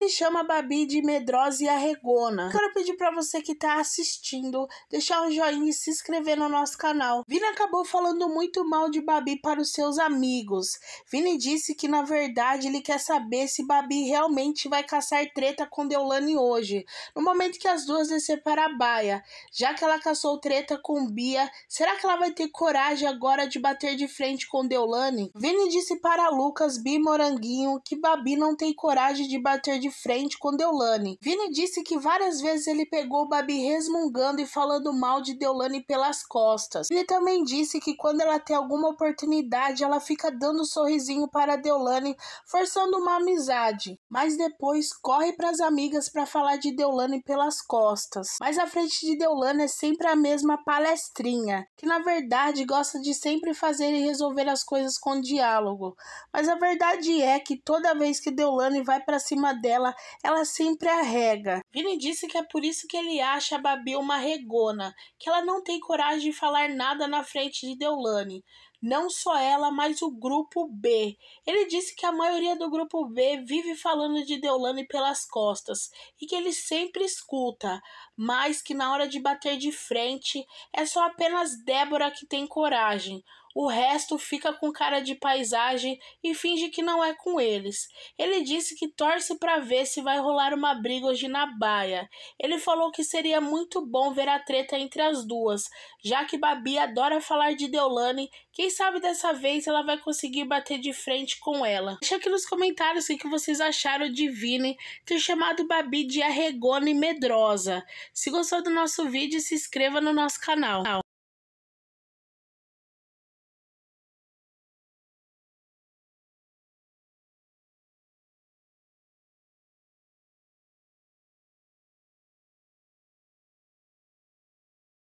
e chama Babi de medrosa e arregona. Quero pedir para você que tá assistindo, deixar um joinha e se inscrever no nosso canal. Vini acabou falando muito mal de Babi para os seus amigos. Vini disse que na verdade ele quer saber se Babi realmente vai caçar treta com Deolane hoje, no momento que as duas descer para a baia. Já que ela caçou treta com Bia, será que ela vai ter coragem agora de bater de frente com Deolane? Vini disse para Lucas, Bi Moranguinho, que Babi não tem coragem de bater de de frente com Deolane. Vini disse que várias vezes ele pegou Babi resmungando e falando mal de Deolane pelas costas. Ele também disse que quando ela tem alguma oportunidade, ela fica dando um sorrisinho para Deolane, forçando uma amizade. Mas depois corre para as amigas para falar de Deolane pelas costas. Mas a frente de Deolane é sempre a mesma palestrinha, que na verdade gosta de sempre fazer e resolver as coisas com diálogo. Mas a verdade é que toda vez que Deolane vai para cima dela, dela, ela sempre arrega. Vini disse que é por isso que ele acha a Babi uma regona, que ela não tem coragem de falar nada na frente de Deolane não só ela, mas o grupo B. Ele disse que a maioria do grupo B vive falando de Deolane pelas costas e que ele sempre escuta, mas que na hora de bater de frente é só apenas Débora que tem coragem. O resto fica com cara de paisagem e finge que não é com eles. Ele disse que torce para ver se vai rolar uma briga hoje na baia. Ele falou que seria muito bom ver a treta entre as duas, já que Babi adora falar de Deolane, que quem sabe dessa vez ela vai conseguir bater de frente com ela. Deixa aqui nos comentários o que vocês acharam de Vini ter chamado Babi de arregona e medrosa. Se gostou do nosso vídeo, se inscreva no nosso canal.